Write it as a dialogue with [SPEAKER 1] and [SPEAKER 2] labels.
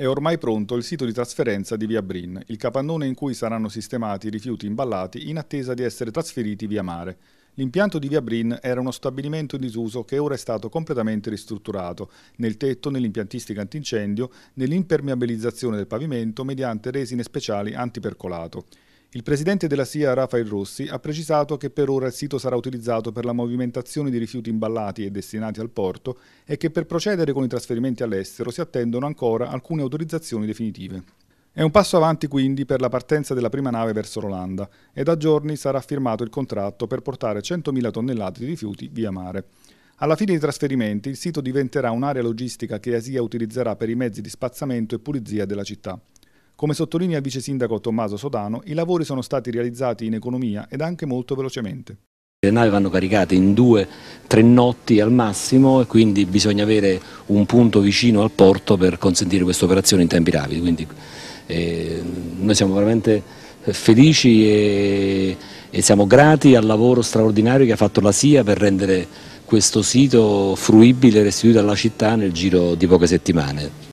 [SPEAKER 1] È ormai pronto il sito di trasferenza di Via Brin, il capannone in cui saranno sistemati i rifiuti imballati in attesa di essere trasferiti via mare. L'impianto di Via Brin era uno stabilimento in disuso che ora è stato completamente ristrutturato, nel tetto, nell'impiantistica antincendio, nell'impermeabilizzazione del pavimento mediante resine speciali antipercolato. Il presidente della SIA Rafael Rossi ha precisato che per ora il sito sarà utilizzato per la movimentazione di rifiuti imballati e destinati al porto e che per procedere con i trasferimenti all'estero si attendono ancora alcune autorizzazioni definitive. È un passo avanti quindi per la partenza della prima nave verso l'Olanda e da giorni sarà firmato il contratto per portare 100.000 tonnellate di rifiuti via mare. Alla fine dei trasferimenti il sito diventerà un'area logistica che Asia utilizzerà per i mezzi di spazzamento e pulizia della città. Come sottolinea il vice sindaco Tommaso Sodano, i lavori sono stati realizzati in economia ed anche molto velocemente.
[SPEAKER 2] Le navi vanno caricate in due, tre notti al massimo e quindi bisogna avere un punto vicino al porto per consentire questa operazione in tempi rapidi. Quindi eh, noi siamo veramente felici e, e siamo grati al lavoro straordinario che ha fatto la SIA per rendere questo sito fruibile e restituito alla città nel giro di poche settimane.